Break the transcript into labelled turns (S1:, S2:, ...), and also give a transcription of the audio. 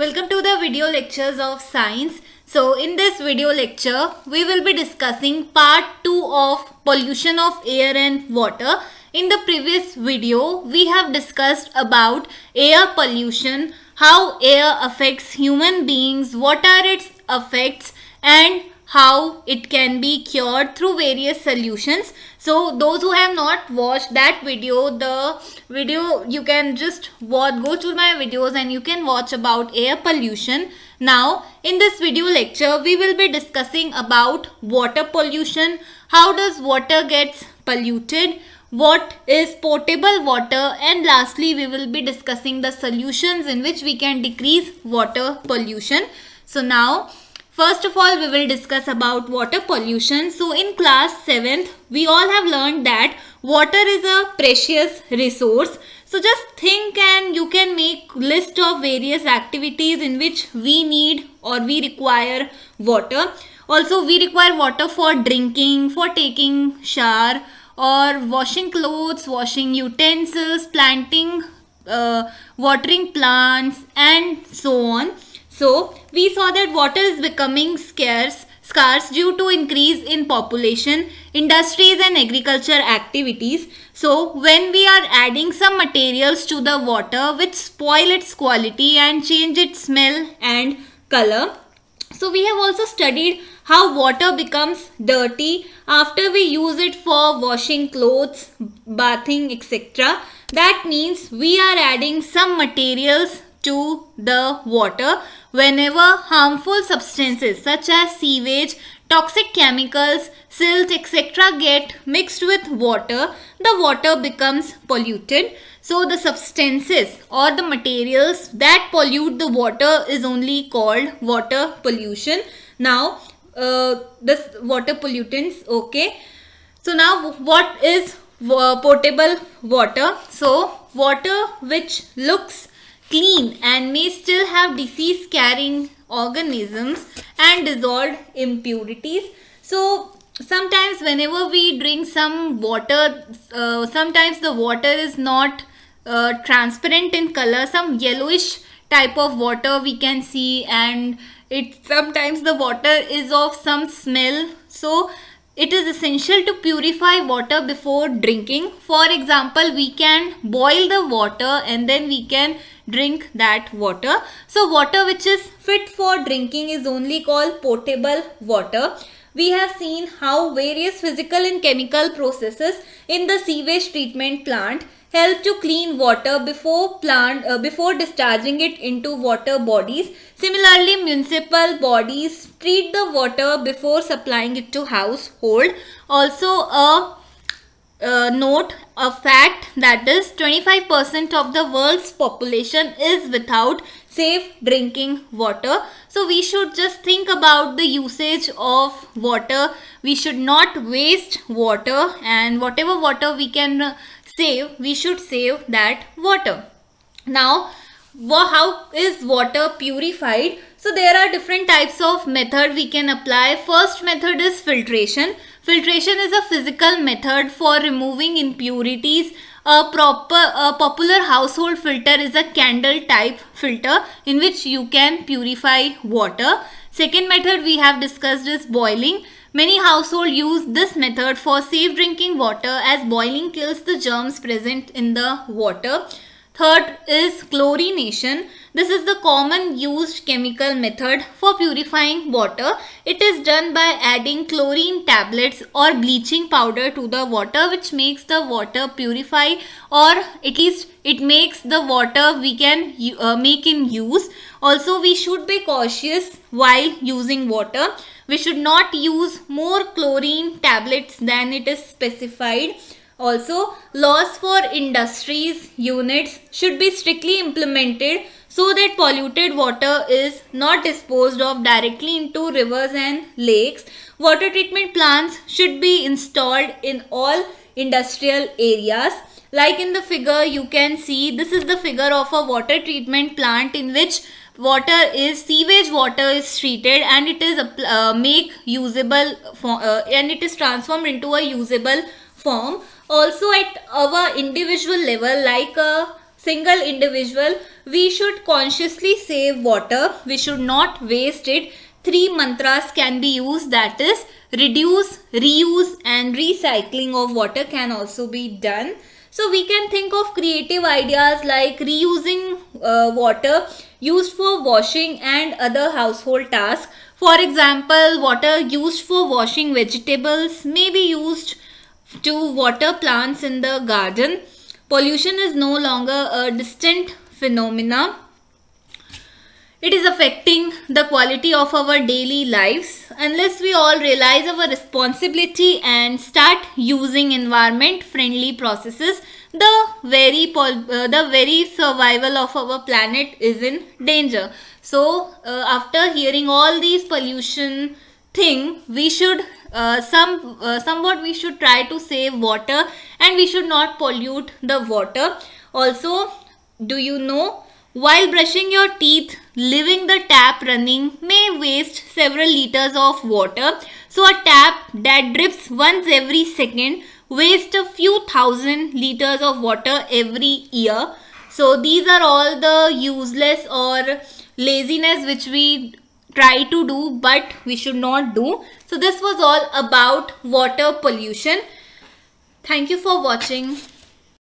S1: Welcome to the video lectures of science. So in this video lecture, we will be discussing part 2 of pollution of air and water. In the previous video, we have discussed about air pollution, how air affects human beings, what are its effects and how it can be cured through various solutions. So those who have not watched that video, the video you can just watch, go to my videos and you can watch about air pollution. Now in this video lecture, we will be discussing about water pollution. How does water gets polluted? what is potable water and lastly we will be discussing the solutions in which we can decrease water pollution so now First of all, we will discuss about water pollution. So in class 7th, we all have learned that water is a precious resource. So just think and you can make list of various activities in which we need or we require water. Also, we require water for drinking, for taking shower or washing clothes, washing utensils, planting, uh, watering plants and so on. So we saw that water is becoming scarce scarce due to increase in population, industries and agriculture activities. So when we are adding some materials to the water which spoil its quality and change its smell and color. So we have also studied how water becomes dirty after we use it for washing clothes, bathing etc. That means we are adding some materials to the water whenever harmful substances such as sewage, toxic chemicals, silt etc. get mixed with water, the water becomes polluted. So the substances or the materials that pollute the water is only called water pollution. Now uh, this water pollutants okay. So now what is uh, potable water? So water which looks clean and may still have disease carrying organisms and dissolved impurities. So sometimes whenever we drink some water, uh, sometimes the water is not uh, transparent in color, some yellowish type of water we can see and it sometimes the water is of some smell. So it is essential to purify water before drinking. For example, we can boil the water and then we can drink that water. So water which is fit for drinking is only called potable water. We have seen how various physical and chemical processes in the sewage treatment plant help to clean water before plant uh, before discharging it into water bodies similarly municipal bodies treat the water before supplying it to household also a uh, note a fact that is 25% of the world's population is without safe drinking water. So we should just think about the usage of water. We should not waste water and whatever water we can save, we should save that water. Now, how is water purified? So there are different types of method we can apply. First method is filtration Filtration is a physical method for removing impurities. A proper a popular household filter is a candle type filter in which you can purify water. Second method we have discussed is boiling. Many households use this method for safe drinking water as boiling kills the germs present in the water. Third is chlorination. This is the common used chemical method for purifying water. It is done by adding chlorine tablets or bleaching powder to the water which makes the water purify or at least it makes the water we can uh, make in use. Also we should be cautious while using water. We should not use more chlorine tablets than it is specified also, laws for industries units should be strictly implemented so that polluted water is not disposed of directly into rivers and lakes. Water treatment plants should be installed in all industrial areas. Like in the figure you can see this is the figure of a water treatment plant in which water is sewage water is treated and it is uh, make usable for, uh, and it is transformed into a usable form also at our individual level like a single individual we should consciously save water we should not waste it three mantras can be used that is reduce reuse and recycling of water can also be done so we can think of creative ideas like reusing uh, water used for washing and other household tasks for example water used for washing vegetables may be used to water plants in the garden. Pollution is no longer a distant phenomena. It is affecting the quality of our daily lives unless we all realize our responsibility and start using environment friendly processes the very uh, the very survival of our planet is in danger so uh, after hearing all these pollution thing we should uh, some uh, somewhat we should try to save water and we should not pollute the water also do you know while brushing your teeth leaving the tap running may waste several liters of water so a tap that drips once every second waste a few thousand liters of water every year so these are all the useless or laziness which we try to do but we should not do. So this was all about water pollution. Thank you for watching.